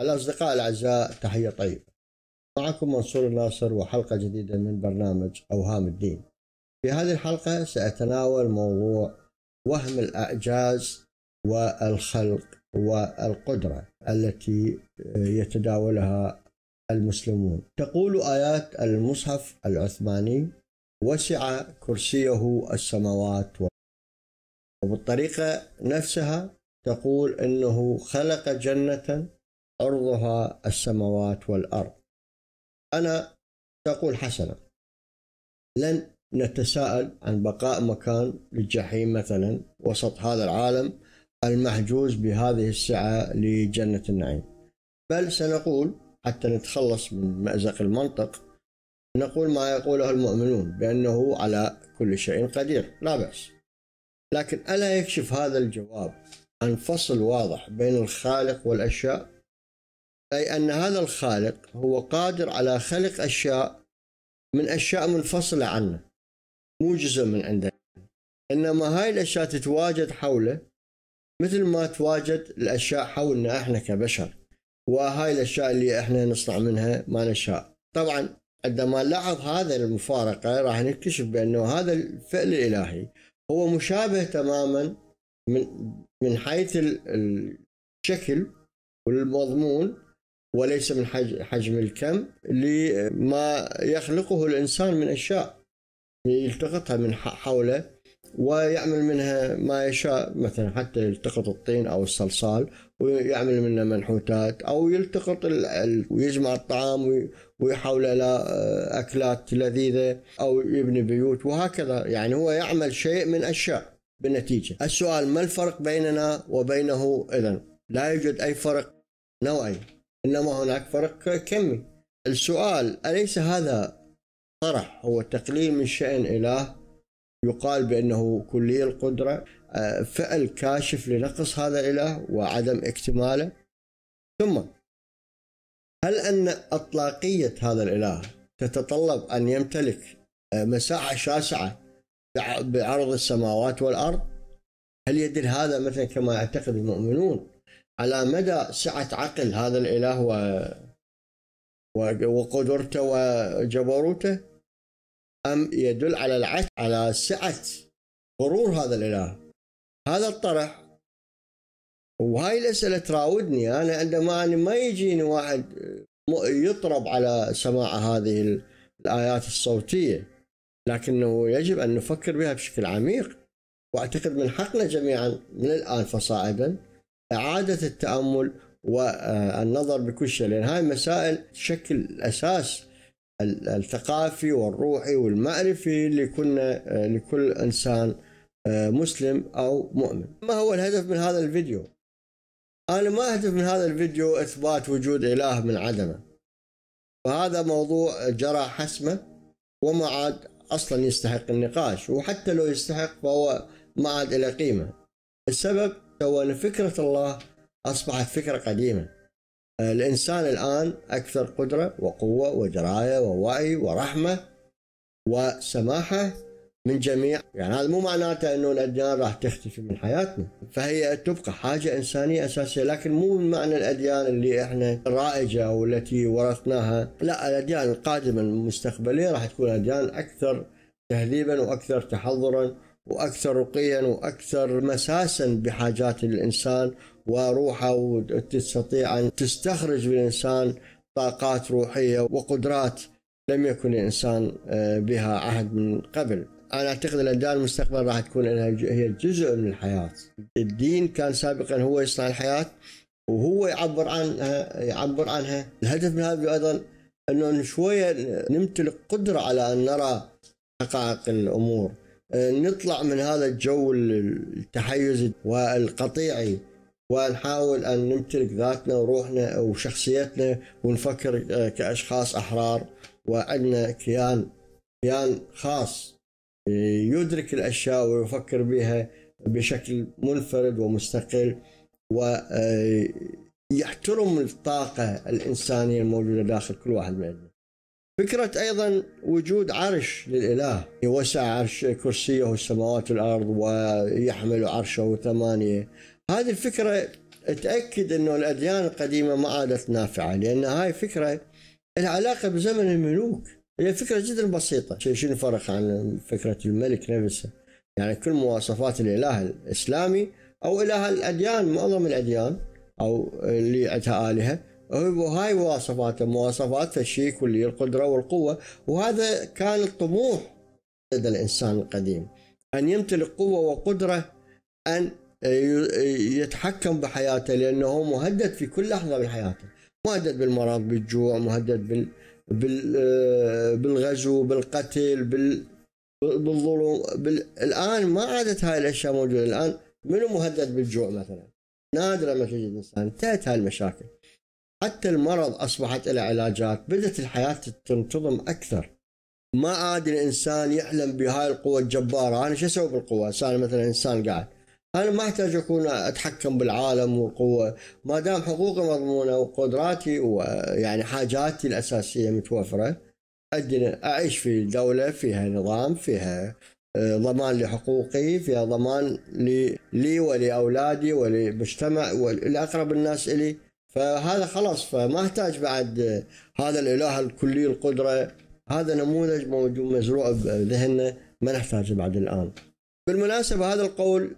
الأصدقاء الأعزاء تحية طيبة معكم منصور الناصر وحلقة جديدة من برنامج أوهام الدين في هذه الحلقة سأتناول موضوع وهم الإعجاز والخلق والقدرة التي يتداولها المسلمون تقول آيات المصحف العثماني وسع كرسيه السماوات وبالطريقة نفسها تقول أنه خلق جنة عرضها السماوات والأرض أنا تقول حسنا لن نتساءل عن بقاء مكان للجحيم مثلا وسط هذا العالم المحجوز بهذه السعة لجنة النعيم بل سنقول حتى نتخلص من مأزق المنطق نقول ما يقوله المؤمنون بأنه على كل شيء قدير لا بأس لكن ألا يكشف هذا الجواب عن فصل واضح بين الخالق والأشياء أي أن هذا الخالق هو قادر على خلق أشياء من أشياء منفصلة عنه مو جزء من عنده إنما هاي الأشياء تتواجد حوله مثل ما تواجد الأشياء حولنا إحنا كبشر وهاي الأشياء اللي إحنا نصنع منها ما نشاء طبعا عندما نلاحظ هذا المفارقة راح نكتشف بأنه هذا الفعل الإلهي هو مشابه تماما من من حيث الشكل والمضمون وليس من حجم الكم لما يخلقه الإنسان من أشياء يلتقطها من حوله ويعمل منها ما يشاء مثلا حتى يلتقط الطين أو الصلصال ويعمل منه منحوتات أو يلتقط ويجمع الطعام ويحوله إلى آه، أكلات لذيذة أو يبني بيوت وهكذا يعني هو يعمل شيء من أشياء بالنتيجة السؤال ما الفرق بيننا وبينه إذا لا يوجد أي فرق نوعي انما هناك فرق كمي السؤال اليس هذا طرح هو تقليل من شأن اله يقال بانه كلي القدره آه، فعل كاشف لنقص هذا الاله وعدم اكتماله ثم هل ان اطلاقيه هذا الاله تتطلب ان يمتلك آه، مساحه شاسعه بعرض السماوات والارض هل يدل هذا مثلا كما يعتقد المؤمنون على مدى سعة عقل هذا الإله و... وقدرته وجبروته أم يدل على العكس على سعة غرور هذا الإله هذا الطرح وهاي الأسئلة تراودني أنا عندما أنا ما يجيني واحد يطرب على سماع هذه الآيات الصوتية لكنه يجب أن نفكر بها بشكل عميق وأعتقد من حقنا جميعا من الآن فصاعدا إعادة التأمل والنظر بكل شيء لأن هاي مسائل تشكل الأساس الثقافي والروحي والمعرفي لكل لكل إنسان مسلم أو مؤمن ما هو الهدف من هذا الفيديو؟ أنا ما أهدف من هذا الفيديو إثبات وجود إله من عدمه فهذا موضوع جرى حسمة وما عاد أصلا يستحق النقاش وحتى لو يستحق فهو ما عاد له قيمة السبب وأن فكرة الله أصبحت فكرة قديمة آه، الإنسان الآن أكثر قدرة وقوة ودراية ووعي ورحمة وسماحة من جميع يعني هذا مو معناته أنه الأديان راح تختفي من حياتنا فهي تبقى حاجة إنسانية أساسية لكن مو من معنى الأديان اللي إحنا رائجة أو التي ورثناها لا الأديان القادمة المستقبلية راح تكون أديان أكثر تهذيبا وأكثر تحضرا واكثر رقيا واكثر مساسا بحاجات الانسان وروحه وتستطيع ان تستخرج بالانسان طاقات روحيه وقدرات لم يكن الانسان آه، بها عهد من قبل. انا اعتقد الاديان المستقبل راح تكون هي جزء من الحياه. الدين كان سابقا هو يصنع الحياه وهو يعبر عنها آه، يعبر عنها، الهدف من هذا ايضا انه شويه نمتلك قدره على ان نرى حقائق الامور. نطلع من هذا الجو التحيز والقطيعي ونحاول أن نمتلك ذاتنا وروحنا وشخصيتنا ونفكر آه، كأشخاص أحرار وعندنا كيان كيان خاص آه، يدرك الأشياء ويفكر بها بشكل منفرد ومستقل ويحترم آه، الطاقة الإنسانية الموجودة داخل كل واحد منا. فكرة أيضا وجود عرش للإله يوسع عرش كرسيه السماوات والأرض ويحمل عرشه ثمانية هذه الفكرة تأكد أنه الأديان القديمة ما عادت نافعة لأن هاي فكرة العلاقة بزمن الملوك هي فكرة جدا بسيطة شنو الفرق عن فكرة الملك نفسه يعني كل مواصفات الإله الإسلامي أو إله الأديان معظم الأديان أو اللي عندها آلهة وهاي مواصفاته مواصفات الشيء كلي القدرة والقوة وهذا كان الطموح لدى الإنسان القديم أن يمتلك قوة وقدرة أن يتحكم بحياته لأنه مهدد في كل لحظة من حياته مهدد بالمرض بالجوع مهدد بال... بال... آه، بالغزو بالقتل بال... بالظلم بال... الآن ما عادت هاي الأشياء موجودة الآن منو مهدد بالجوع مثلا نادرة ما تجد إنسان انتهت هاي المشاكل حتى المرض أصبحت له علاجات بدأت الحياة تنتظم أكثر ما عاد الإنسان يحلم بهاي القوة الجبارة أنا شو أسوي بالقوة أنا مثلا إنسان قاعد أنا ما أحتاج أكون أتحكم بالعالم والقوة ما دام حقوقي مضمونة وقدراتي ويعني حاجاتي الأساسية متوفرة أدنى أعيش في دولة فيها نظام فيها آه، ضمان لحقوقي فيها ضمان لي, لي ولأولادي ولمجتمع ولأقرب الناس إلي فهذا خلاص فما احتاج بعد آه، هذا الاله الكلي القدره هذا نموذج موجود مزروع بذهننا ما نحتاجه بعد الان. بالمناسبه هذا القول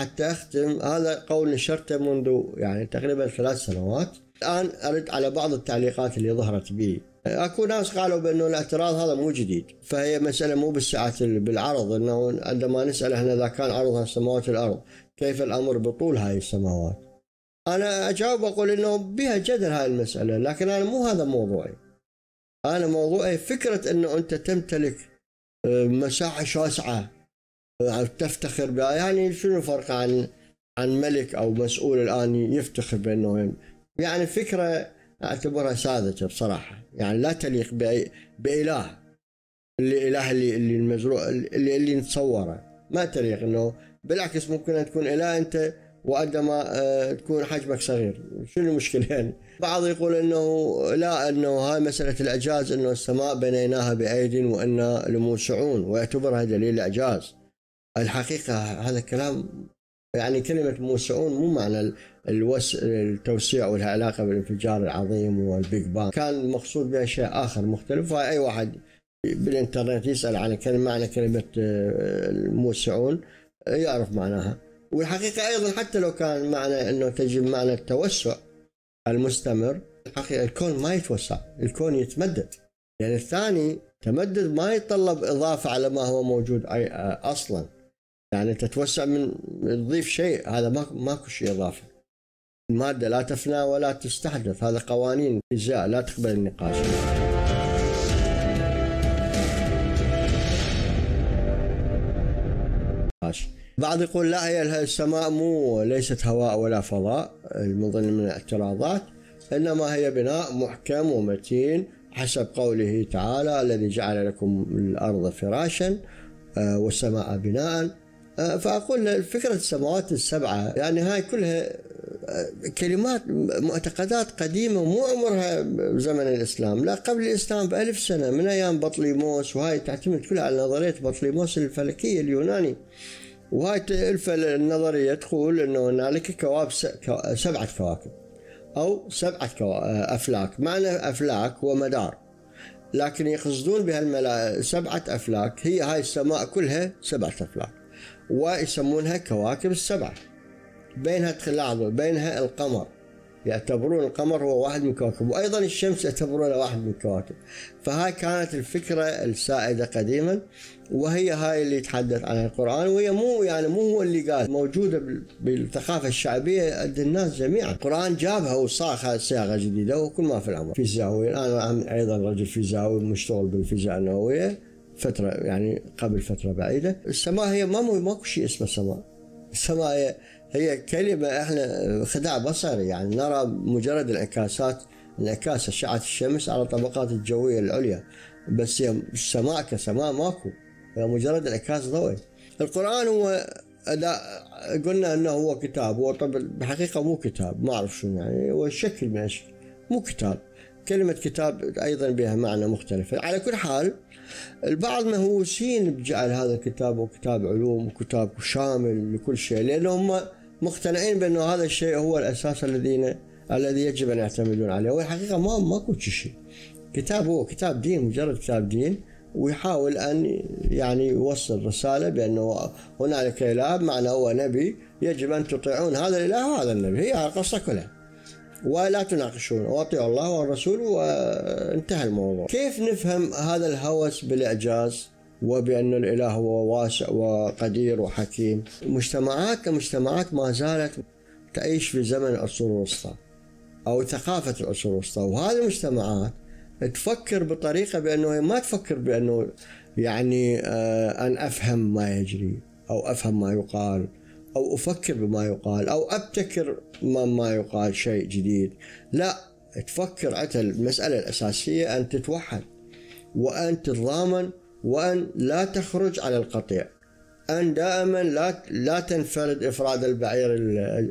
حتى اختم هذا قول نشرته منذ يعني تقريبا ثلاث سنوات الان ارد على بعض التعليقات اللي ظهرت بي اكو ناس قالوا بانه الاعتراض هذا مو جديد فهي مساله مو بالسعه بالعرض انه عندما نسال احنا اذا كان عرضها السماوات والارض كيف الامر بطول هاي السماوات أنا أجاوب أقول إنه بها جدل هاي المسألة لكن أنا مو هذا موضوعي أنا موضوعي فكرة إنه أنت تمتلك آه، مساحة شاسعة آه، تفتخر بها يعني شنو الفرق عن عن ملك أو مسؤول الآن يفتخر بأنه يعني فكرة أعتبرها ساذجة بصراحة يعني لا تليق بإله اللي إله اللي اللي المزروع اللي, اللي نتصوره ما تليق إنه بالعكس ممكن أن تكون إله أنت وقد ما آه، تكون حجمك صغير شنو المشكله يعني بعض يقول انه لا انه هاي مساله الاعجاز انه السماء بنيناها بايد وانا لموسعون ويعتبرها دليل اعجاز الحقيقه هذا الكلام يعني كلمة موسعون مو معنى الوس... التوسيع علاقة بالانفجار العظيم والبيج بان كان المقصود بها شيء آخر مختلف فأي واحد بالإنترنت يسأل عن كلمة معنى كلمة آه، الموسعون يعرف معناها والحقيقة أيضا حتى لو كان معنى أنه تجد معنى التوسع المستمر الحقيقة الكون ما يتوسع الكون يتمدد لأن يعني الثاني تمدد ما يتطلب إضافة على ما هو موجود أصلا يعني تتوسع من تضيف شيء هذا ما ماكو شيء إضافة المادة لا تفنى ولا تستحدث هذا قوانين الفيزياء لا تقبل النقاش بعض يقول لا هي السماء مو ليست هواء ولا فضاء من ضمن من الاعتراضات إنما هي بناء محكم ومتين حسب قوله تعالى الذي جعل لكم الأرض فراشا آه، والسماء بناء آه، فأقول فكرة السماوات السبعة يعني هاي كلها آه، كلمات معتقدات قديمة مو عمرها زمن الإسلام لا قبل الإسلام بألف سنة من أيام بطليموس وهاي تعتمد كلها على نظرية بطليموس الفلكية اليوناني وهاي تلفة النظرية تقول أنه هنالك كواكب سبعة كواكب أو سبعة أفلاك معنى أفلاك هو مدار لكن يقصدون بهالملا سبعة أفلاك هي هاي السماء كلها سبعة أفلاك ويسمونها كواكب السبعة بينها تلاعب بينها القمر يعتبرون القمر هو واحد من كواكب وأيضا الشمس يعتبرونها واحد من الكواكب فهاي كانت الفكرة السائدة قديما وهي هاي اللي يتحدث عنها القرآن وهي مو يعني مو هو اللي قال موجودة بالثقافة الشعبية عند الناس جميعا القرآن جابها وصاغها صياغة جديدة وكل ما في الأمر فيزياوي أنا أيضا رجل فيزيائي مشتغل بالفيزياء النووية فترة يعني قبل فترة بعيدة السماء هي ما ماكو شيء اسمه سماء السماء هي هي كلمة احنا خداع بصري يعني نرى مجرد انعكاسات انعكاس أشعة الشمس على الطبقات الجوية العليا بس هي السماء كسماء ماكو هي مجرد انعكاس ضوئي القرآن هو أداء قلنا انه هو كتاب هو طب بحقيقة مو كتاب ما اعرف شنو يعني هو شكل من الشكل مو كتاب كلمة كتاب أيضا بها معنى مختلف على كل حال البعض مهووسين بجعل هذا الكتاب وكتاب علوم وكتاب شامل لكل شيء لانه هم مقتنعين بأنه هذا الشيء هو الأساس الذين الذي يجب أن يعتمدون عليه والحقيقة ما ماكو شيء كتاب هو كتاب دين مجرد كتاب دين ويحاول أن يعني يوصل رسالة بأنه هنالك إله معنى هو نبي يجب أن تطيعون هذا الإله وهذا النبي هي القصة كلها ولا تناقشون واطيعوا الله والرسول وانتهى الموضوع كيف نفهم هذا الهوس بالإعجاز وبأن الإله هو واسع وقدير وحكيم مجتمعات كمجتمعات ما زالت تعيش في زمن العصور الوسطى أو ثقافة العصور الوسطى وهذه المجتمعات تفكر بطريقة بأنه هي ما تفكر بأنه يعني آه، أن أفهم ما يجري أو أفهم ما يقال أو أفكر بما يقال أو أبتكر ما, ما يقال شيء جديد لا تفكر أتى المسألة الأساسية أن تتوحد وأن تتضامن وأن لا تخرج على القطيع أن دائما لا لا تنفرد إفراد البعير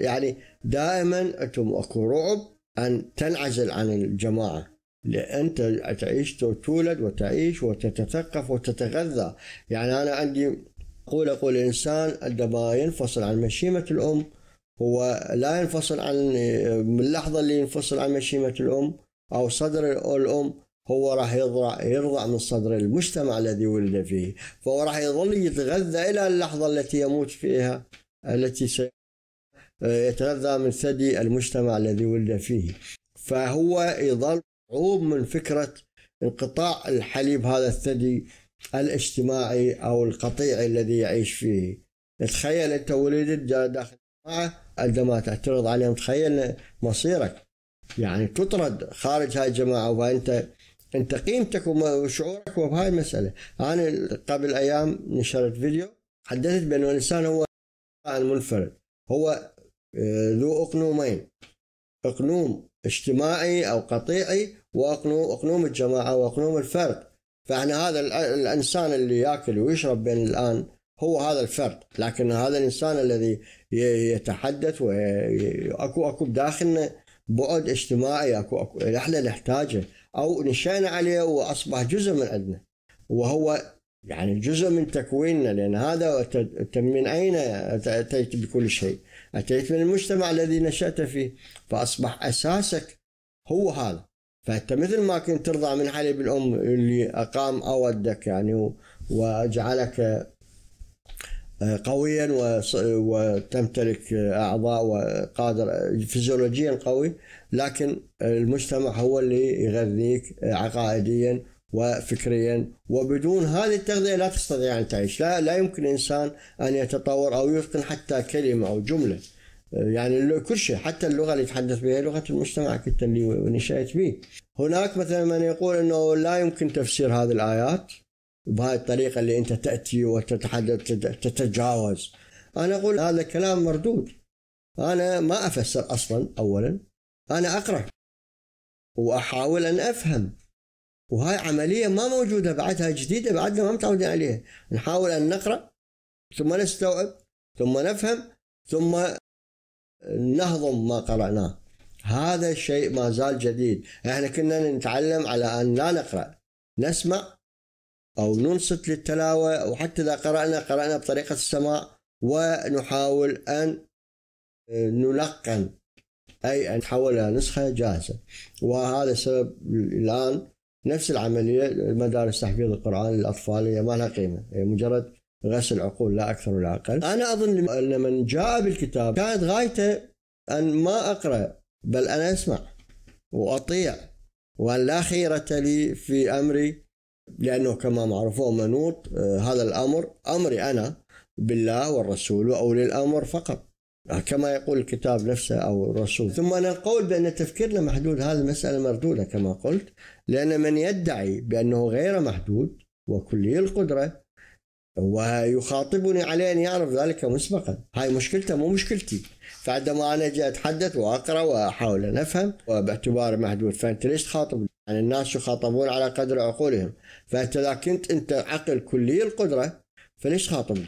يعني دائما أنتم أكو رعب أن تنعزل عن الجماعة لأنت تعيش تولد وتعيش وتتثقف وتتغذى يعني أنا عندي قول أقول الإنسان عندما ينفصل عن مشيمة الأم هو لا ينفصل عن من اللحظة اللي ينفصل عن مشيمة الأم أو صدر الأم هو راح يرضع من صدر المجتمع الذي ولد فيه فهو راح يظل يتغذى إلى اللحظة التي يموت فيها التي يتغذى من ثدي المجتمع الذي ولد فيه فهو يظل عوب من فكرة انقطاع الحليب هذا الثدي الاجتماعي أو القطيعي الذي يعيش فيه تخيل أنت ولدت داخل جماعة عندما تعترض عليهم تخيل مصيرك يعني تطرد خارج هاي الجماعة وأنت انت قيمتك وشعورك وبهاي المساله انا قبل ايام نشرت فيديو حدثت بان الانسان هو المنفرد هو آه، ذو اقنومين اقنوم اجتماعي او قطيعي واقنوم اقنوم الجماعه واقنوم الفرد فاحنا هذا الانسان اللي ياكل ويشرب بين الان هو هذا الفرد لكن هذا الانسان الذي يتحدث واكو اكو بداخلنا بعد اجتماعي اكو اكو احنا نحتاجه أو نشأنا عليه وأصبح جزء من عندنا وهو يعني جزء من تكويننا لأن هذا من أين أتيت بكل شيء أتيت من المجتمع الذي نشأت فيه فأصبح أساسك هو هذا فأنت مثل ما كنت ترضع من حليب الأم اللي أقام أودك يعني وجعلك قويا وتمتلك اعضاء وقادر فيزيولوجيا قوي لكن المجتمع هو اللي يغذيك عقائديا وفكريا وبدون هذه التغذيه لا تستطيع ان تعيش لا, لا يمكن انسان ان يتطور او يتقن حتى كلمه او جمله يعني كل شيء حتى اللغه اللي يتحدث بها لغه المجتمع كنت اللي نشات به هناك مثلا من يقول انه لا يمكن تفسير هذه الايات بهذه الطريقة اللي أنت تأتي وتتحدث تتجاوز أنا أقول هذا كلام مردود أنا ما أفسر أصلا أولا أنا أقرأ وأحاول أن أفهم وهاي عملية ما موجودة بعدها جديدة بعدنا ما متعودين عليها نحاول أن نقرأ ثم نستوعب ثم نفهم ثم نهضم ما قرأناه هذا الشيء ما زال جديد احنا كنا نتعلم على أن لا نقرأ نسمع أو ننصت للتلاوة وحتى إذا قرأنا قرأنا بطريقة السماع ونحاول أن آه، نلقن أي أن نحولها نسخة جاهزة وهذا السبب الآن نفس العملية مدارس تحفيظ القرآن للأطفال هي ما لها قيمة هي مجرد غسل عقول لا أكثر ولا أقل أنا أظن أن من جاء بالكتاب كانت غايته أن ما أقرأ بل أنا أسمع وأطيع وأن لا خيرة لي في أمري لأنه كما معروف منوط آه، هذا الأمر أمري أنا بالله والرسول وأولي الأمر فقط آه، كما يقول الكتاب نفسه أو الرسول ثم أنا اقول بأن تفكيرنا محدود هذه المسألة مردودة كما قلت لأن من يدعي بأنه غير محدود وكلي القدرة ويخاطبني عليه أن يعرف ذلك مسبقا هاي مشكلته مو مشكلتي فعندما أنا جاي أتحدث وأقرأ وأحاول أن أفهم وباعتباري محدود فأنت ليش تخاطب يعني الناس يخاطبون على قدر عقولهم فانت اذا كنت انت عقل كلي القدره فليش خاطبني؟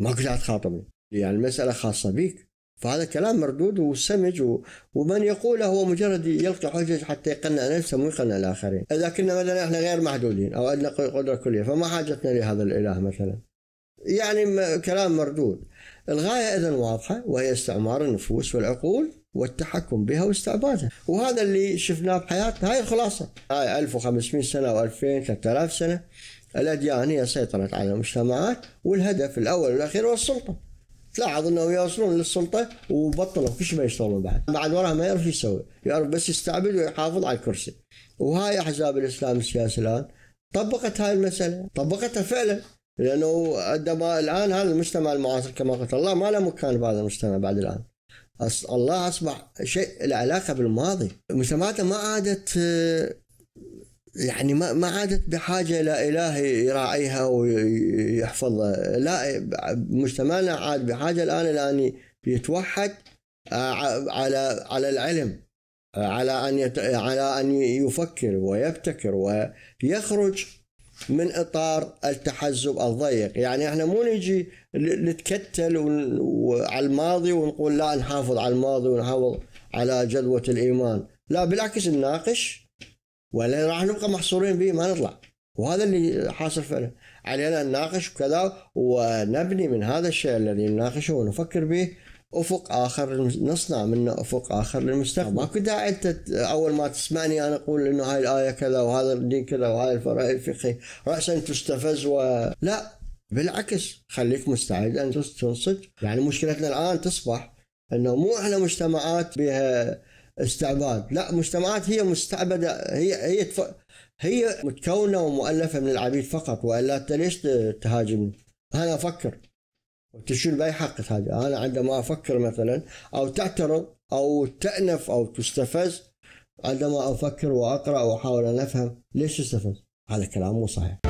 ما قاعد تخاطبني يعني المساله خاصه بيك فهذا كلام مردود وسمج و... ومن يقوله هو مجرد يلقي حجج حتى يقنع نفسه مو يقنع الاخرين، اذا كنا مثلا احنا غير محدودين او عندنا قدره كليه فما حاجتنا لهذا الاله مثلا. يعني كلام مردود. الغايه اذا واضحه وهي استعمار النفوس والعقول والتحكم بها واستعبادها وهذا اللي شفناه بحياتنا هاي الخلاصة هاي 1500 سنة و2000 3000 سنة الأديان هي سيطرت على المجتمعات والهدف الأول والأخير هو السلطة تلاحظ انهم يوصلون للسلطه وبطلوا فيش ما يشتغلون بعد، بعد وراها ما يعرف يسوي، يعرف بس يستعبد ويحافظ على الكرسي. وهاي احزاب الاسلام السياسي الان طبقت هاي المساله، طبقتها فعلا لانه عندما الان هذا المجتمع المعاصر كما قلت الله ما له مكان بهذا المجتمع بعد الان. الله اصبح شيء العلاقه بالماضي مسماته ما عادت آه، يعني ما ما عادت بحاجه الى اله يراعيها ويحفظها لا مجتمعنا عاد بحاجه الان الان يتوحد آه، على على العلم آه، على ان على ان يفكر ويبتكر ويخرج من اطار التحزب الضيق، يعني احنا مو نجي نتكتل على الماضي ونقول لا نحافظ على الماضي ونحافظ على جذوه الايمان، لا بالعكس نناقش ولا راح نبقى محصورين به ما نطلع، وهذا اللي حاصل فعلا، علينا نناقش وكذا ونبني من هذا الشيء الذي نناقشه ونفكر به افق اخر نصنع منه افق اخر للمستقبل نعم. ماكو داعي انت اول ما تسمعني انا اقول انه هاي الايه كذا وهذا الدين كذا وهاي الفرائض الفقهي راسا تستفز و لا بالعكس خليك مستعد ان تنصت يعني مشكلتنا الان تصبح انه مو احنا مجتمعات بها استعباد لا مجتمعات هي مستعبده هي هي تف... هي متكونه ومؤلفه من العبيد فقط والا انت ليش تهاجمني؟ انا افكر تشيل بأي حق هذا أنا عندما أفكر مثلا أو تعترض أو تأنف أو تستفز عندما أفكر وأقرأ وأحاول أن أفهم ليش تستفز هذا كلام مو صحيح